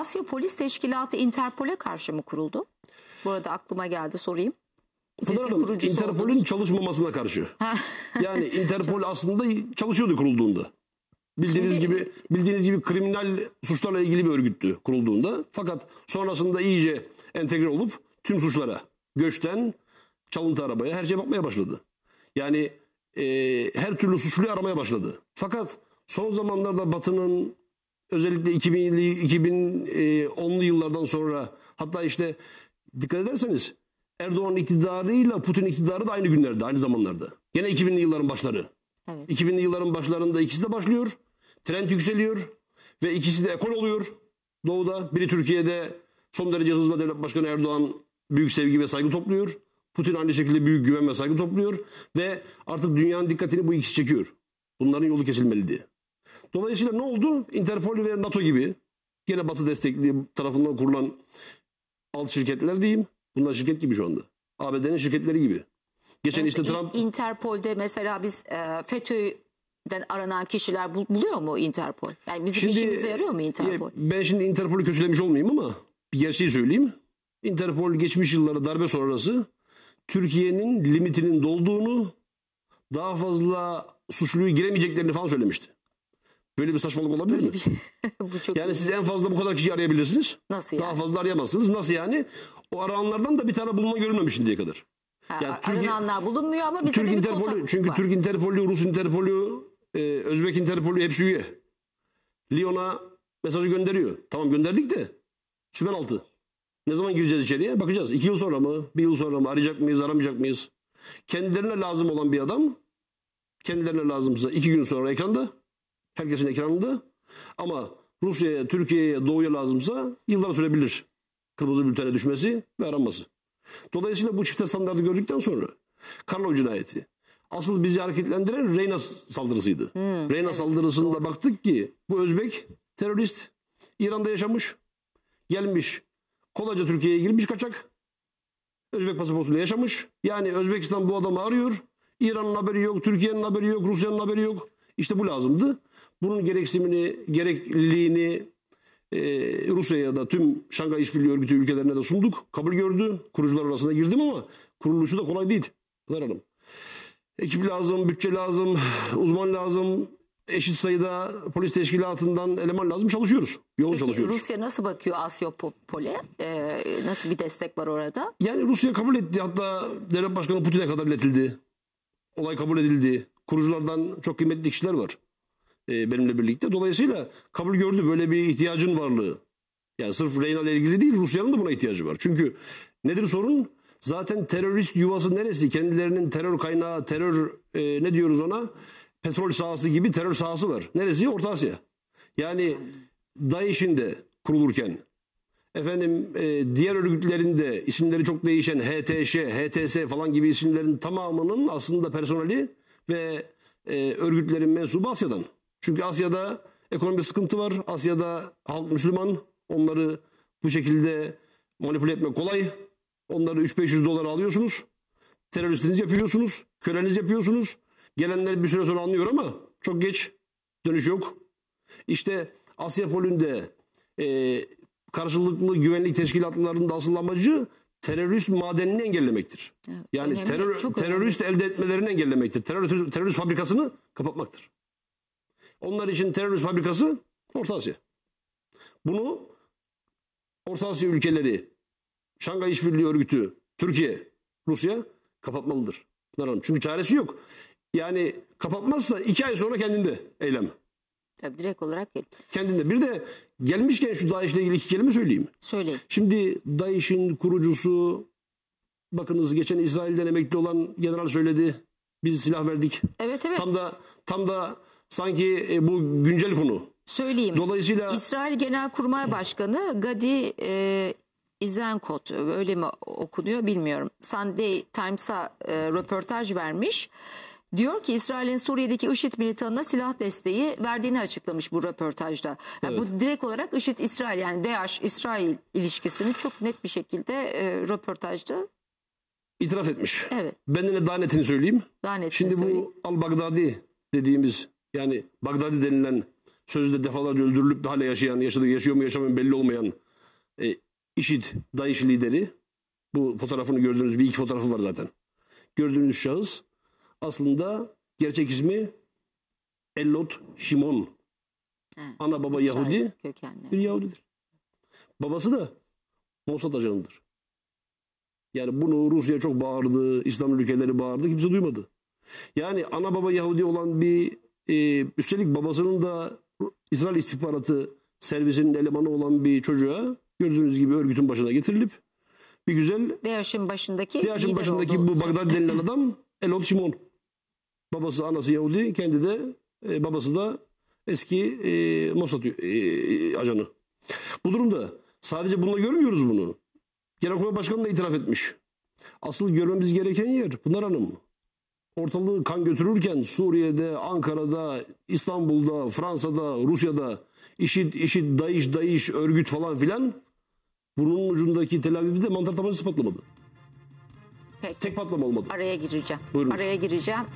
Asya Polis Teşkilatı Interpol'e karşı mı kuruldu? Bu arada aklıma geldi sorayım. Pınar Hanım, Interpol'ün olduğunuz... çalışmamasına karşı. yani Interpol aslında çalışıyordu kurulduğunda. Bildiğiniz Şimdi... gibi bildiğiniz gibi kriminal suçlarla ilgili bir örgüttü kurulduğunda. Fakat sonrasında iyice entegre olup tüm suçlara, göçten çalıntı arabaya her şey bakmaya başladı. Yani e, her türlü suçluyu aramaya başladı. Fakat son zamanlarda Batı'nın özellikle 2000'li 2010'lu yıllardan sonra hatta işte dikkat ederseniz Erdoğan iktidarıyla Putin iktidarı da aynı günlerde, aynı zamanlarda. Gene 2000'li yılların başları. Evet. 2000'li yılların başlarında ikisi de başlıyor. Trend yükseliyor ve ikisi de ekol oluyor. Doğuda biri Türkiye'de son derece hızla devlet başkanı Erdoğan büyük sevgi ve saygı topluyor. Putin aynı şekilde büyük güven ve saygı topluyor ve artık dünyanın dikkatini bu ikisi çekiyor. Bunların yolu kesilmeliydi. Dolayısıyla ne oldu? Interpol ve NATO gibi yine Batı destekli tarafından kurulan alt şirketler diyeyim. Bunlar şirket gibi şu anda. ABD'nin şirketleri gibi. Geçen işte Trump... Interpol'de mesela biz e, FETÖ'den aranan kişiler buluyor mu Interpol? Yani bizim şimdi, işimize yarıyor mu Interpol? Ben şimdi Interpol'ü kötülemiş olmayayım ama bir gerçeği söyleyeyim. Interpol geçmiş yıllara darbe sonrası Türkiye'nin limitinin dolduğunu daha fazla suçluyu giremeyeceklerini falan söylemişti. Böyle bir saçmalık olabilir mi? bu çok yani siz en fazla bu kadar kişi arayabilirsiniz. Nasıl yani? Daha fazla arayamazsınız. Nasıl yani? O aranlardan da bir tane bulunan görülmemiş diye kadar. Ha, yani Türkiye, arananlar bulunmuyor ama bize Türk de bir Çünkü var. Türk Interpolü, Rus Interpolü, e, Özbek Interpolü hepsi üye. Lyon'a mesajı gönderiyor. Tamam gönderdik de süper altı. Ne zaman gireceğiz içeriye? Bakacağız. İki yıl sonra mı? Bir yıl sonra mı? Arayacak mıyız? Aramayacak mıyız? Kendilerine lazım olan bir adam kendilerine lazımsa iki gün sonra ekranda herkesin ekranında. Ama Rusya'ya, Türkiye'ye, Doğu'ya lazımsa yıllar sürebilir. Kırmızı bültene düşmesi ve aranması. Dolayısıyla bu çifte standartı gördükten sonra Karlov cinayeti. Asıl bizi hareketlendiren Reyna saldırısıydı. Hmm, Reyna evet, saldırısında baktık ki bu Özbek terörist İran'da yaşamış. Gelmiş kolayca Türkiye'ye girmiş kaçak. Özbek pasaportuyla yaşamış. Yani Özbekistan bu adamı arıyor. İran'ın haberi yok, Türkiye'nin haberi yok, Rusya'nın haberi yok. İşte bu lazımdı. Bunun gereksinimini, gerekliliğini e, Rusya'ya da tüm Şangay İşbirliği Örgütü ülkelerine de sunduk. Kabul gördü. Kurucular arasında girdim ama kuruluşu da kolay değil. Pınar Hanım. Ekip lazım, bütçe lazım, uzman lazım, eşit sayıda polis teşkilatından eleman lazım. Çalışıyoruz. Yoğun Peki, çalışıyoruz. Rusya nasıl bakıyor Asyopol'e? Ee, nasıl bir destek var orada? Yani Rusya kabul etti. Hatta devlet başkanı Putin'e kadar iletildi. Olay kabul edildi. Kuruculardan çok kıymetli kişiler var e, benimle birlikte. Dolayısıyla kabul gördü böyle bir ihtiyacın varlığı. Yani sırf Reyna ile ilgili değil Rusya'nın da buna ihtiyacı var. Çünkü nedir sorun? Zaten terörist yuvası neresi? Kendilerinin terör kaynağı, terör e, ne diyoruz ona? Petrol sahası gibi terör sahası var. Neresi? Orta Asya. Yani DAEŞ'in de kurulurken efendim e, diğer örgütlerinde isimleri çok değişen HTŞ, HTS falan gibi isimlerin tamamının aslında personeli ve e, örgütlerin mensubu Asya'dan. Çünkü Asya'da ekonomik sıkıntı var. Asya'da halk Müslüman. Onları bu şekilde manipüle etmek kolay. Onları 3-500 dolar alıyorsunuz. Teröristiniz yapıyorsunuz. Köleniz yapıyorsunuz. Gelenler bir süre sonra anlıyor ama çok geç. Dönüş yok. İşte Asya Polü'nde e, karşılıklı güvenlik teşkilatlarında asıl amacı terörist madenini engellemektir. Evet, yani önemli, terör, terörist önemli. elde etmelerini engellemektir. Terör, terörist fabrikasını kapatmaktır. Onlar için terörist fabrikası Orta Asya. Bunu Orta Asya ülkeleri, Şangay İşbirliği Örgütü, Türkiye, Rusya kapatmalıdır. Pınar Hanım. Çünkü çaresi yok. Yani kapatmazsa iki ay sonra kendinde eylem. Tabii direkt olarak gel. Kendinde. Bir de gelmişken şu DAEŞ'le ilgili iki kelime söyleyeyim. Söyleyin. Şimdi DAEŞ'in kurucusu bakınız geçen İsrail'den emekli olan general söyledi. Biz silah verdik. Evet evet. Tam da tam da sanki e, bu güncel konu. Söyleyeyim. Dolayısıyla İsrail Genelkurmay Başkanı Gadi e, İzenkot öyle mi okunuyor bilmiyorum. Sunday Times'a e, röportaj vermiş. Diyor ki İsrail'in Suriye'deki IŞİD militanına silah desteği verdiğini açıklamış bu röportajda. Yani evet. Bu direkt olarak IŞİD İsrail yani DAEŞ İsrail ilişkisini çok net bir şekilde e, röportajda itiraf etmiş. Evet. Benden de daha netini söyleyeyim. Daha netini Şimdi söyleyeyim. bu Al-Baghdadi dediğimiz yani Bagdadi denilen sözde defalarca öldürülüp de hala yaşayan, yaşadı, yaşıyor mu yaşamıyor mu belli olmayan e, IŞİD, DAEŞ lideri bu fotoğrafını gördüğünüz bir iki fotoğrafı var zaten. Gördüğünüz şahıs aslında gerçek ismi Elot Şimon. He, Ana baba İsrail Yahudi kökenli. bir Yahudidir. Babası da Mossad ajanıdır. Yani bunu Rusya çok bağırdı, İslam ülkeleri bağırdı, kimse duymadı. Yani ana baba Yahudi olan bir ee, üstelik babasının da İsrail istihbaratı servisinin elemanı olan bir çocuğa gördüğünüz gibi örgütün başına getirilip bir güzel DAEŞ'in başındaki DAEŞ'in başındaki oldu. bu Bagdad denilen adam Elot Simon Babası anası Yahudi, kendi de e, babası da eski e, Mossad e, ajanı. Bu durumda sadece bununla görmüyoruz bunu. Genelkurmay Başkanı da itiraf etmiş. Asıl görmemiz gereken yer Pınar Hanım ortalığı kan götürürken Suriye'de, Ankara'da, İstanbul'da, Fransa'da, Rusya'da işit işit DAEŞ, DAEŞ örgüt falan filan bunun ucundaki Tel Aviv'de mantar tabancası patlamadı. Peki. Tek patlama olmadı. Araya gireceğim. Buyurunuz. Araya gireceğim.